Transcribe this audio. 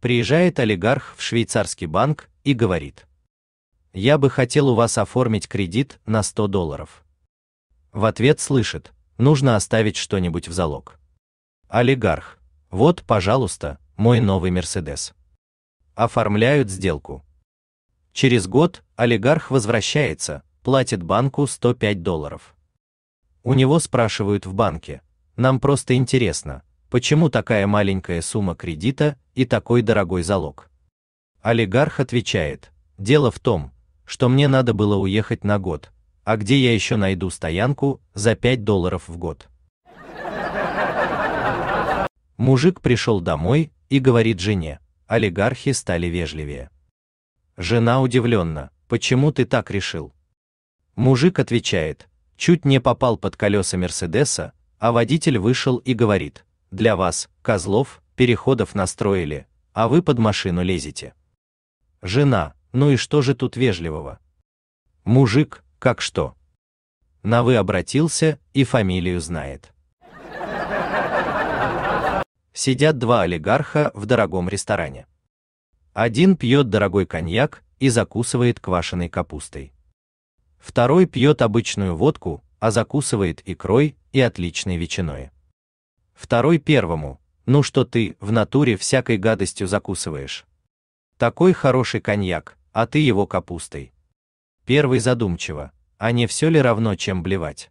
Приезжает олигарх в швейцарский банк и говорит: "Я бы хотел у вас оформить кредит на 100 долларов". В ответ слышит: "Нужно оставить что-нибудь в залог". Олигарх: "Вот, пожалуйста, мой новый Мерседес". Оформляют сделку. Через год олигарх возвращается, платит банку 105 долларов. У него спрашивают в банке: "Нам просто интересно, Почему такая маленькая сумма кредита и такой дорогой залог? Олигарх отвечает, дело в том, что мне надо было уехать на год, а где я еще найду стоянку за 5 долларов в год? Мужик пришел домой и говорит жене, олигархи стали вежливее. Жена удивленно, почему ты так решил? Мужик отвечает, чуть не попал под колеса Мерседеса, а водитель вышел и говорит, для вас, козлов, переходов настроили, а вы под машину лезете. Жена, ну и что же тут вежливого? Мужик, как что? На вы обратился и фамилию знает. Сидят два олигарха в дорогом ресторане. Один пьет дорогой коньяк и закусывает квашеной капустой. Второй пьет обычную водку, а закусывает икрой и отличной ветчиной. Второй первому, ну что ты, в натуре всякой гадостью закусываешь. Такой хороший коньяк, а ты его капустой. Первый задумчиво, а не все ли равно, чем блевать?